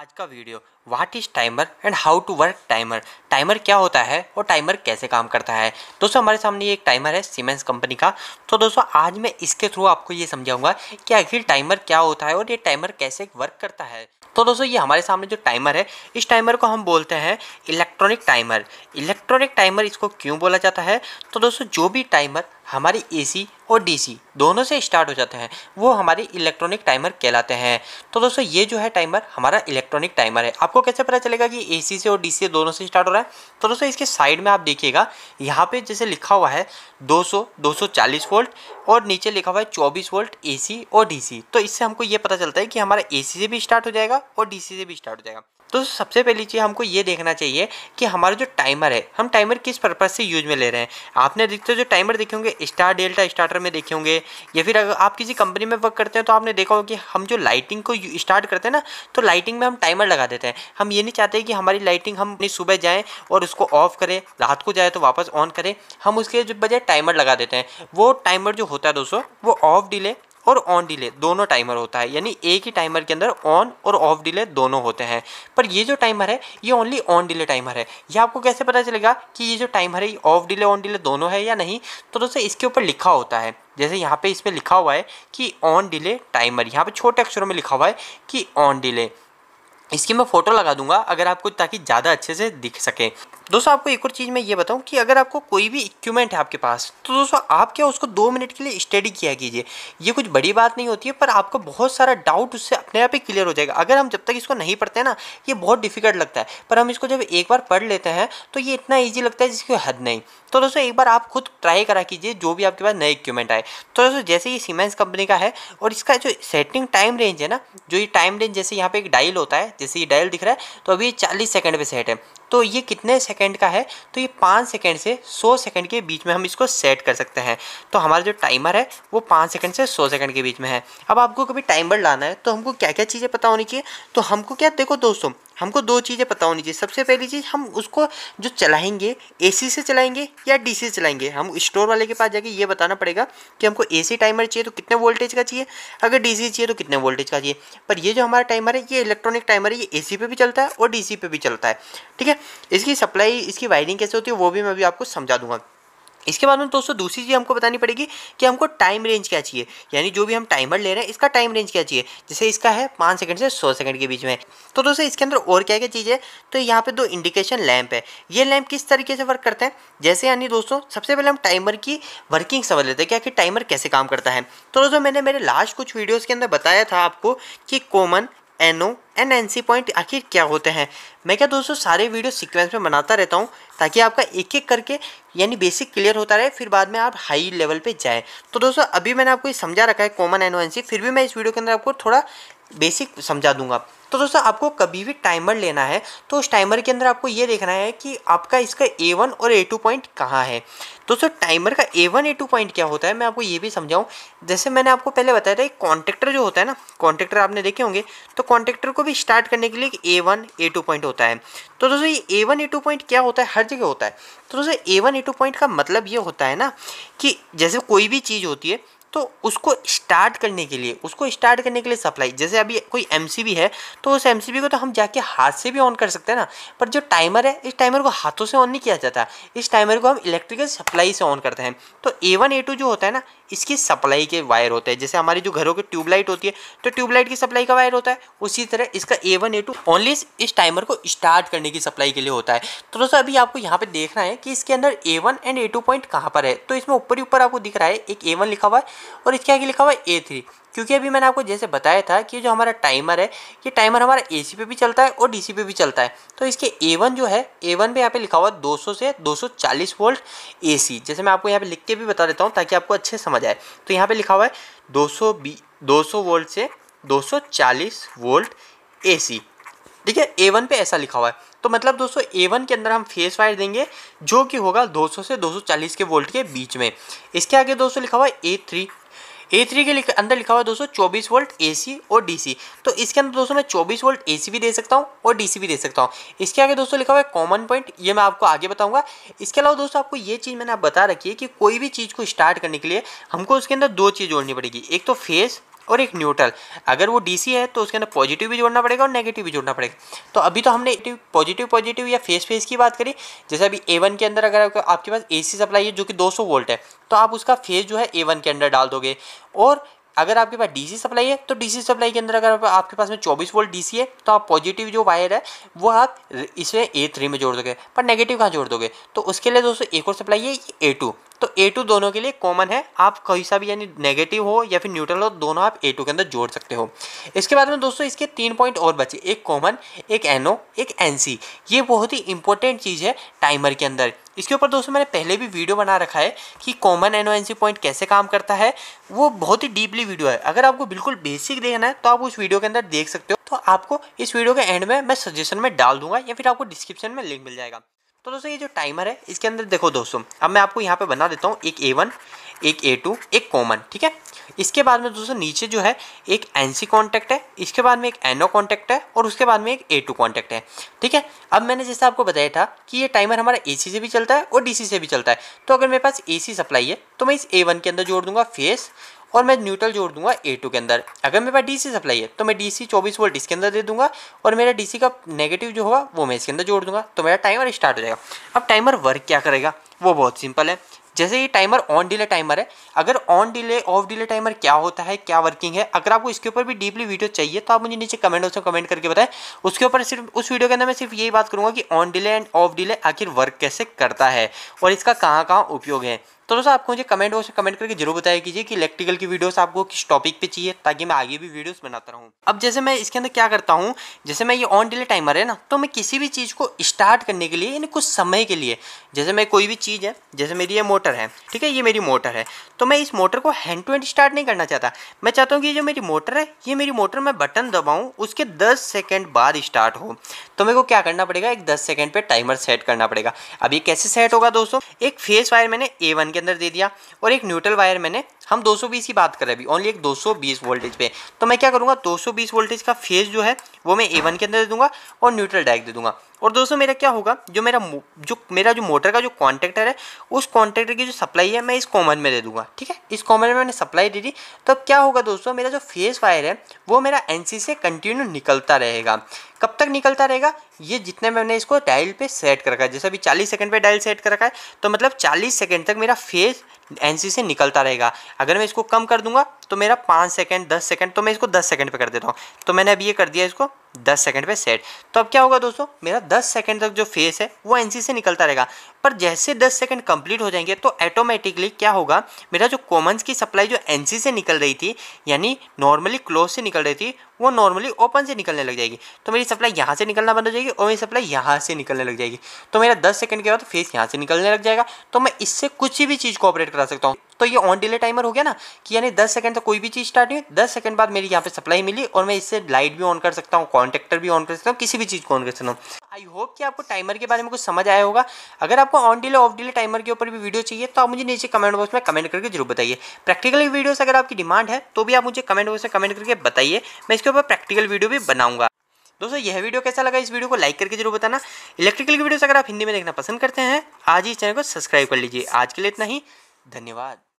आज का video what is timer and how to work timer timer क्या होता है और टाइमर कैसे काम करता है दोस्तों हमारे सामने एक टाइमर है सीमेंस कंपनी का तो दोस्तों आज मैं इसके थ्रू आपको ये समझाऊंगा कि आखिर टाइमर क्या होता है और ये टाइमर कैसे वर्क करता है तो दोस्तों ये हमारे सामने जो टाइमर है इस टाइमर को हम बोलते हैं इलेक्ट्रॉनिक टाइमर इलेक्ट्रॉनिक टाइमर इसको क्यों बोला जाता है तो दोस्तों जो भी टाइमर हमारी एसी और डीसी दोनों से स्टार्ट हो जाते हैं वो हमारे इलेक्ट्रॉनिक टाइमर कहलाते हैं तो दोस्तों ये जो है टाइमर हमारा इलेक्ट्रॉनिक टाइमर है आपको कैसे पता चलेगा कि एसी से और डीसी दोनों से स्टार्ट हो रहा है तो दोस्तों इसके साइड में आप देखिएगा यहाँ पे जैसे लिखा हुआ है 200 240 वोल्ट और नीचे लिखा हुआ है चौबीस वोल्ट ए और डी तो इससे हमको ये पता चलता है कि हमारा ए से भी स्टार्ट हो जाएगा और डी से भी स्टार्ट हो जाएगा तो सबसे पहली चीज़ हमको ये देखना चाहिए कि हमारा जो टाइमर है हम टाइमर किस पर्पज़ से यूज में ले रहे हैं आपने अधिकतर जो टाइमर देखे होंगे स्टार डेल्टा स्टार्टर में देखे होंगे या फिर अगर आप किसी कंपनी में वर्क करते हैं तो आपने देखा होगा कि हम जो लाइटिंग को स्टार्ट करते हैं ना तो लाइटिंग में हम टाइमर लगा देते हैं हम ये नहीं चाहते कि हमारी लाइटिंग हम अपनी सुबह जाएँ और उसको ऑफ करें रात को जाए तो वापस ऑन करें हम उसके बजाय टाइमर लगा देते हैं वो टाइमर जो होता है दोस्तों वो ऑफ डिले और ऑन डिले दोनों टाइमर होता है यानी एक ही टाइमर के अंदर ऑन और ऑफ डिले दोनों होते हैं पर ये जो टाइमर है ये ओनली ऑन डिले टाइमर है ये आपको कैसे पता चलेगा कि ये जो टाइमर है ऑफ डिले ऑन डिले दोनों है या नहीं तो दोस्तों इसके ऊपर लिखा होता है जैसे यहाँ पे इसमें लिखा हुआ है कि ऑन डिले टाइमर यहाँ पे छोटे अक्षरों में लिखा हुआ है कि ऑन डिले इसकी मैं फ़ोटो लगा दूंगा अगर आपको ताकि ज़्यादा अच्छे से दिख सके दोस्तों आपको एक और चीज़ मैं ये बताऊं कि अगर आपको कोई भी इक्विपमेंट है आपके पास तो दोस्तों आप क्या उसको दो मिनट के लिए स्टडी किया कीजिए ये कुछ बड़ी बात नहीं होती है पर आपको बहुत सारा डाउट उससे अपने आप ही क्लियर हो जाएगा अगर हम जब तक इसको नहीं पढ़ते हैं ना ये बहुत डिफिकल्ट लगता है पर हम इसको जब एक बार पढ़ लेते हैं तो ये इतना ईजी लगता है जिसकी हद नहीं तो दोस्तों एक बार आप खुद ट्राई करा कीजिए जो भी आपके पास नए इक्विपमेंट आए तो दोस्तों जैसे ये सीमेंस कंपनी का है और इसका जो सेटिंग टाइम रेंज है ना जो ये टाइम रेंज जैसे यहाँ पे एक डायल होता है जैसे ये डायल दिख रहा है तो अभी ये चालीस सेकंड पे सेट है तो ये कितने सेकेंड का है तो ये पाँच सेकेंड से सौ सेकेंड के बीच में हम इसको सेट कर सकते हैं तो हमारा जो टाइमर है वो पाँच सेकेंड से सौ सेकेंड के बीच में है अब आपको कभी टाइमर लाना है तो हमको क्या क्या चीज़ें पता होनी चाहिए तो हमको क्या देखो दोस्तों हमको दो चीज़ें पता होनी चाहिए सबसे पहली चीज़ हम उसको जो चलाएंगे एसी से चलाएंगे या डीसी से चलाएंगे हम स्टोर वाले के पास जाके ये बताना पड़ेगा कि हमको एसी टाइमर चाहिए तो कितने वोल्टेज का चाहिए अगर डीसी चाहिए तो कितने वोल्टेज का चाहिए पर ये जो हमारा टाइमर है ये इलेक्ट्रॉनिक टाइमर है ये ए पे भी चलता है और डी पे भी चलता है ठीक है इसकी सप्लाई इसकी वायरिंग कैसे होती है वो भी मैं अभी आपको समझा दूंगा इसके बाद में दोस्तों दूसरी चीज़ हमको बतानी पड़ेगी कि हमको टाइम रेंज क्या चाहिए यानी जो भी हम टाइमर ले रहे हैं इसका टाइम रेंज क्या चाहिए जैसे इसका है पाँच सेकंड से सौ सेकंड के बीच में तो दोस्तों इसके अंदर और क्या क्या चीज़ है तो यहाँ पे दो इंडिकेशन लैंप है ये लैंप किस तरीके से वर्क करते हैं जैसे यानी दोस्तों सबसे पहले हम टाइमर की वर्किंग समझ लेते हैं क्या कि टाइमर कैसे काम करता है तो दोस्तों मैंने मेरे लास्ट कुछ वीडियोज़ के अंदर बताया था आपको कि common N O and N C point आखिर क्या होते हैं मैं क्या दोस्तों सारे वीडियो सीक्वेंस में बनाता रहता हूँ ताकि आपका एक एक करके यानी बेसिक क्लियर होता रहे फिर बाद में आप हाई लेवल पे जाए तो दोस्तों अभी मैंने आपको ये समझा रखा है common N O N C फिर भी मैं इस वीडियो के अंदर आपको थोड़ा बेसिक समझा दूंगा तो दोस्तों आपको कभी भी टाइमर लेना है तो उस टाइमर के अंदर आपको ये देखना है कि आपका इसका ए वन और ए टू पॉइंट कहाँ है दोस्तों टाइमर का A one A two point क्या होता है मैं आपको ये भी समझाऊँ जैसे मैंने आपको पहले बताया था कॉन्ट्रेक्टर जो होता है ना कॉन्ट्रेक्टर आपने देखे होंगे तो कॉन्ट्रेक्टर को भी स्टार्ट करने के लिए A one A two point होता है तो दोस्तों ये A one A two point क्या होता है हर जगह होता है तो दोस्तों A one A two point का मतलब ये होता है ना कि जैसे कोई भी चीज़ होती है तो उसको स्टार्ट करने के लिए उसको स्टार्ट करने के लिए सप्लाई जैसे अभी कोई एम है तो उस एम को तो हम जाके हाथ से भी ऑन कर सकते हैं ना पर जो टाइमर है इस टाइमर को हाथों से ऑन नहीं किया जाता इस टाइमर को हम इलेक्ट्रिकल सप्लाई से ऑन करते हैं तो ए वन ए टू जो होता है ना इसकी सप्लाई के वायर होते हैं जैसे हमारी जो घरों की ट्यूबलाइट होती है तो ट्यूबलाइट की सप्लाई का वायर होता है उसी तरह इसका A one A two only इस टाइमर को स्टार्ट करने की सप्लाई के लिए होता है तो दोस्तों अभी आपको यहाँ पे देखना है कि इसके अंदर A one and A two point कहाँ पर है तो इसमें ऊपर ही ऊपर आपको दिख रहा है एक ए वन लिखा हुआ है और इसके आगे लिखा हुआ है ए थ्री क्योंकि अभी मैंने आपको जैसे बताया था कि जो हमारा टाइमर है ये टाइमर हमारा ए पे भी चलता है और डी पे भी चलता है तो इसके ए जो है ए वन पे यहाँ पे लिखा हुआ है सौ से दो वोल्ट ए जैसे मैं आपको यहाँ पर लिख के भी बता देता हूँ ताकि आपको अच्छे समझ आए तो यहाँ पर लिखा हुआ है दो सौ वोल्ट से 240 वोल्ट ए ठीक है ए वन पे ऐसा लिखा हुआ है तो मतलब दोस्तों ए वन के अंदर हम फेस वायर देंगे जो कि होगा 200 से 240 के वोल्ट के बीच में इसके आगे दोस्तों लिखा हुआ है ए थ्री ए थ्री के अंदर लिखा हुआ है दोस्तों चौबीस वोल्ट ए और डी तो इसके अंदर दोस्तों मैं चौबीस वोल्ट ए भी दे सकता हूँ और डी भी दे सकता हूँ इसके आगे दोस्तों लिखा हुआ है कॉमन पॉइंट ये मैं आपको आगे बताऊँगा इसके अलावा दोस्तों आपको ये चीज़ मैंने आप बता रखी है कि कोई भी चीज़ को स्टार्ट करने के लिए हमको उसके अंदर दो चीज़ जोड़नी पड़ेगी एक तो फेस और एक न्यूट्रल अगर वो डीसी है तो उसके अंदर पॉजिटिव भी जोड़ना पड़ेगा और नेगेटिव भी जोड़ना पड़ेगा तो अभी तो हमने पॉजिटिव पॉजिटिव या फेस फेस की बात करी जैसे अभी ए वन के अंदर अगर आपके पास ए सी सप्लाई है जो कि दो वोल्ट है तो आप उसका फेस जो है ए वन के अंदर डाल दोगे और अगर आपके पास डीसी सप्लाई है तो डीसी सप्लाई के अंदर अगर आपके पास में 24 वोल्ट डीसी है तो आप पॉजिटिव जो वायर है वो आप इसमें ए थ्री में जोड़ दोगे पर नेगेटिव कहाँ जोड़ दोगे तो उसके लिए दोस्तों एक और सप्लाई है ए टू तो ए टू दोनों के लिए कॉमन है आप कोई सा भी यानी नेगेटिव हो या फिर न्यूट्रल हो दोनों आप ए टू के अंदर जोड़ सकते हो इसके बाद में दोस्तों इसके तीन पॉइंट और बचे एक कॉमन एक एनओ एक एनसी ये बहुत ही इंपॉर्टेंट चीज़ है टाइमर के अंदर इसके ऊपर दोस्तों मैंने पहले भी वीडियो बना रखा है कि कॉमन एनओ एनसी पॉइंट कैसे काम करता है वो बहुत ही डीपली वीडियो है अगर आपको बिल्कुल बेसिक देखना है तो आप उस वीडियो के अंदर देख सकते हो तो आपको इस वीडियो के एंड में मैं सजेशन में डाल दूंगा या फिर आपको डिस्क्रिप्शन में लिंक मिल जाएगा तो दोस्तों ये जो टाइमर है इसके अंदर देखो दोस्तों अब मैं आपको यहाँ पे बना देता हूँ एक ए वन एक ए टू एक कॉमन ठीक है इसके बाद में दोस्तों नीचे जो है एक एन सी कॉन्टैक्ट है इसके बाद में एक एनओ कॉन्टैक्ट है और उसके बाद में एक ए टू कॉन्टैक्ट है ठीक है अब मैंने जैसे आपको बताया था कि ये टाइमर हमारा ए सी से भी चलता है और डी सी से भी चलता है तो अगर मेरे पास ए सी सप्लाई है तो मैं इस ए वन के अंदर जोड़ दूंगा फेस और मैं न्यूट्रल जोड़ दूंगा ए टू के अंदर अगर मेरे पास डी सप्लाई है तो मैं डी सी वोल्ट इसके अंदर दे दूंगा और मेरा डी का नेगेटिव जो होगा वो मैं इसके अंदर जोड़ दूंगा तो मेरा टाइमर स्टार्ट हो जाएगा अब टाइमर वर्क क्या करेगा वो बहुत सिंपल है जैसे ये टाइमर ऑन डिले टाइमर है अगर on delay off delay timer क्या होता है क्या वर्किंग है अगर आपको इसके ऊपर भी डीपली वीडियो चाहिए तो आप मुझे नीचे कमेंट में कमेंट करके बताएं उसके ऊपर सिर्फ उस वीडियो के अंदर मैं सिर्फ यही बात करूंगा कि on delay and off delay आखिर वर्क कैसे करता है और इसका कहाँ कहाँ उपयोग है तो दोस्तों आपको मुझे कमेंट बॉक्स में कमेंट करके जरूर बताया कीजिए कि इलेक्ट्रिकल की वीडियोस आपको किस टॉपिक पे चाहिए ताकि मैं आगे भी वीडियोस बनाता रहूँ अब जैसे मैं इसके अंदर क्या करता हूँ जैसे मैं ये ऑन डिले टाइमर है ना तो मैं किसी भी चीज़ को स्टार्ट करने के लिए यानी कुछ समय के लिए जैसे मैं कोई भी चीज़ चीज़ है जैसे मेरी ये मोटर है ठीक है ये मेरी मोटर है तो मैं इस मोटर को हैंड टू हैंड स्टार्ट नहीं करना चाहता मैं चाहता हूँ कि ये जो मेरी मोटर है ये मेरी मोटर मैं बटन दबाऊँ उसके दस सेकेंड बाद स्टार्ट हो तो मेरे को क्या करना पड़ेगा एक दस सेकेंड पर टाइमर सेट करना पड़ेगा अब ये कैसे सेट होगा दोस्तों एक फेस वायर मैंने ए के अंदर दे दिया और एक न्यूट्रल वायर मैंने हम 220 की बात कर रहे हैं अभी ओनली एक 220 वोल्टेज पे तो मैं क्या करूँगा 220 वोल्टेज का फेज जो है वो मैं एवन के अंदर दे दूंगा और न्यूट्रल डायरेक्ट दे दूंगा और दोस्तों मेरा क्या होगा जो मेरा जो मेरा जो मोटर का जो कॉन्ट्रेक्टर है उस कॉन्ट्रेक्टर की जो सप्लाई है मैं इस कॉमन में दे दूंगा ठीक है इस कॉमन में मैंने सप्लाई दे दी तो अब क्या होगा दोस्तों मेरा जो फेस वायर है वो मेरा एन से कंटिन्यू निकलता रहेगा कब तक निकलता रहेगा ये जितने मैंने इसको डायल पे सेट कर रखा है जैसे अभी 40 सेकंड पे डायल सेट कर रखा है तो मतलब 40 सेकंड तक मेरा फेस एन से निकलता रहेगा अगर मैं इसको कम कर दूंगा तो मेरा पाँच सेकेंड दस सेकेंड तो मैं इसको दस सेकेंड पे कर देता हूँ तो मैंने अभी ये कर दिया इसको दस सेकेंड पे सेट तो अब क्या होगा दोस्तों मेरा दस सेकेंड तक जो फेस है वो एन से निकलता रहेगा पर जैसे दस सेकेंड कंप्लीट हो जाएंगे तो ऑटोमेटिकली क्या होगा मेरा जो कॉमन्स की सप्लाई जो एन से निकल रही थी यानी नॉर्मली क्लोज से निकल रही थी वो नॉर्मली ओपन से निकलने लग जाएगी तो मेरी सप्लाई यहाँ से निकलना बंद हो जाएगी और मेरी सप्लाई यहाँ से निकलने लग जाएगी तो मेरा दस सेकंड के बाद फेस यहाँ से निकलने लग जाएगा तो मैं इससे कुछ भी चीज़ को ऑपरेट करा सकता हूँ तो ये ऑन डिले टाइमर हो गया ना कि यानी दस सेकंड तक कोई भी चीज़ स्टार्ट नहीं हुई दस सेकंड बाद मेरी यहाँ पे सप्लाई मिली और मैं इससे लाइट भी ऑन कर सकता हूँ कॉन्टेक्टर भी ऑन कर सकता हूँ किसी भी चीज़ को ऑन कर सकता हूँ आई होप कि आपको टाइमर के बारे में कुछ समझ आया होगा अगर आपको on delay off delay timer के ऊपर भी वीडियो चाहिए तो आप मुझे नीचे कमेंट बॉक्स में कमेंट करके जरूर बताइए प्रैक्टिकल वीडियोस अगर आपकी डिमांड है तो भी आप मुझे कमेंट बॉक्स में कमेंट करके बताइए मैं इसके ऊपर प्रैक्टिकल वीडियो भी बनाऊंगा दोस्तों यह वीडियो कैसा लगा इस वीडियो को लाइक करके जरूर बताना इलेक्ट्रिकल की अगर आप हिंदी में देखना पसंद करते हैं आज ही इस चैनल को सब्सक्राइब कर लीजिए आज के लिए इतना ही धन्यवाद